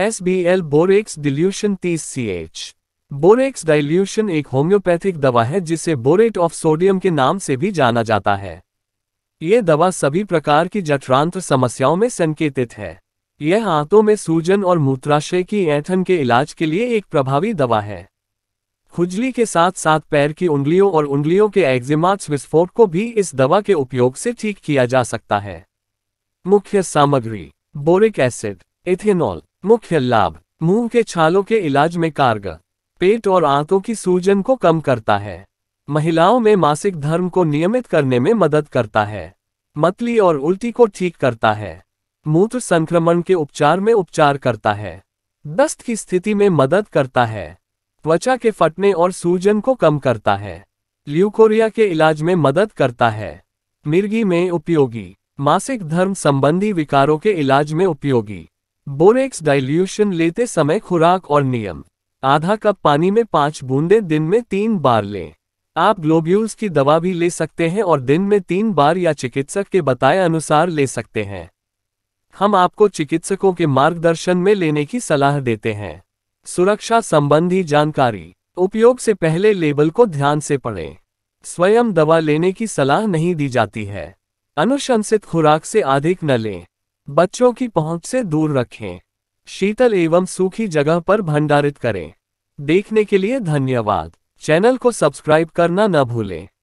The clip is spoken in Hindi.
L borax dilution 30 H borax dilution एक होम्योपैथिक दवा है जिसे बोरेट ऑफ सोडियम के नाम से भी जाना जाता है ये दवा सभी प्रकार की जठरांत्र समस्याओं में संकेतित है यह हाथों में सूजन और मूत्राशय की ऐंठन के इलाज के लिए एक प्रभावी दवा है खुजली के साथ साथ पैर की उंगलियों और उंगलियों के एग्जिमाट्स विस्फोट को भी इस दवा के उपयोग से ठीक किया जा सकता है मुख्य सामग्री बोरिक एसिड इथेनॉल मुख्य लाभ मुंह के छालों के इलाज में कारगर पेट और आंतों की सूजन को कम करता है महिलाओं में मासिक धर्म को नियमित करने में मदद करता है मतली और उल्टी को ठीक करता है मूत्र संक्रमण के उपचार में उपचार करता है दस्त की स्थिति में मदद करता है त्वचा के फटने और सूजन को कम करता है ल्यूकोरिया के इलाज में मदद करता है मिर्गी में उपयोगी मासिक धर्म संबंधी विकारों के इलाज में उपयोगी बोरेक्स डाइल्यूशन लेते समय खुराक और नियम आधा कप पानी में पांच बूंदें दिन में तीन बार लें आप ग्लोब्यूल्स की दवा भी ले सकते हैं और दिन में तीन बार या चिकित्सक के बताए अनुसार ले सकते हैं हम आपको चिकित्सकों के मार्गदर्शन में लेने की सलाह देते हैं सुरक्षा संबंधी जानकारी उपयोग से पहले लेबल को ध्यान से पढ़ें स्वयं दवा लेने की सलाह नहीं दी जाती है अनुशंसित खुराक से अधिक न लें बच्चों की पहुंच से दूर रखें शीतल एवं सूखी जगह पर भंडारित करें देखने के लिए धन्यवाद चैनल को सब्सक्राइब करना न भूलें